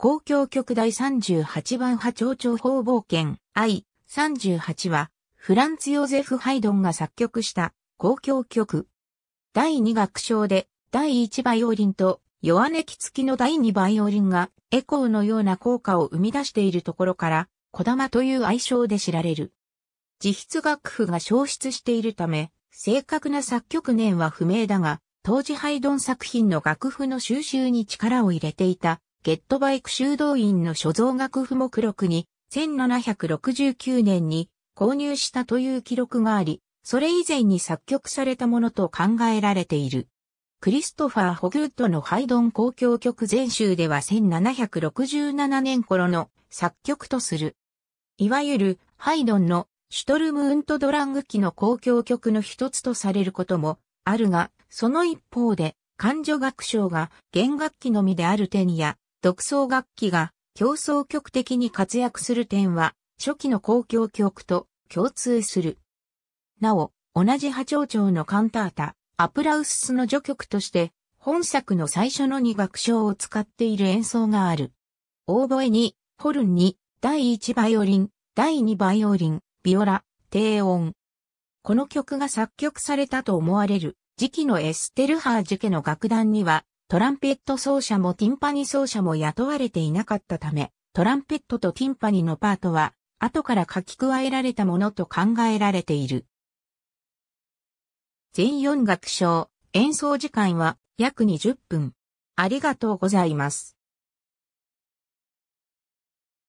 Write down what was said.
公共局第38番波長長方冒険 I38 は、フランツ・ヨゼフ・ハイドンが作曲した公共曲。第2楽章で、第1バイオリンと、弱音き付きの第2バイオリンが、エコーのような効果を生み出しているところから、小玉という愛称で知られる。自筆楽譜が消失しているため、正確な作曲年は不明だが、当時ハイドン作品の楽譜の収集に力を入れていたゲットバイク修道院の所蔵楽譜目録に、1769年に購入したという記録があり、それ以前に作曲されたものと考えられている。クリストファー・ホグュッドのハイドン公共曲全集では1767年頃の作曲とする。いわゆるハイドンのシュトルム・ウント・ドラング期の公共曲の一つとされることもあるが、その一方で、感情楽章が弦楽器のみである点や、独奏楽器が競争曲的に活躍する点は、初期の公共曲と共通する。なお、同じ波長長のカンタータ、アプラウススの序曲として、本作の最初の2楽章を使っている演奏がある。オーボエに、ホルンに、第1バイオリン、第2バイオリン、ビオラ、低音。この曲が作曲されたと思われる、時期のエステルハージ家の楽団には、トランペット奏者もティンパニ奏者も雇われていなかったため、トランペットとティンパニのパートは、後から書き加えられたものと考えられている。全4楽章、演奏時間は約20分。ありがとうございます。